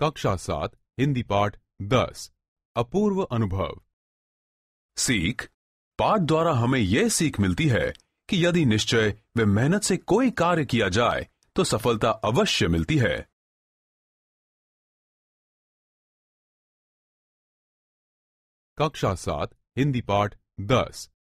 कक्षा सात हिंदी पाठ दस अपूर्व अनुभव सीख पाठ द्वारा हमें यह सीख मिलती है कि यदि निश्चय व मेहनत से कोई कार्य किया जाए तो सफलता अवश्य मिलती है कक्षा सात हिंदी पाठ दस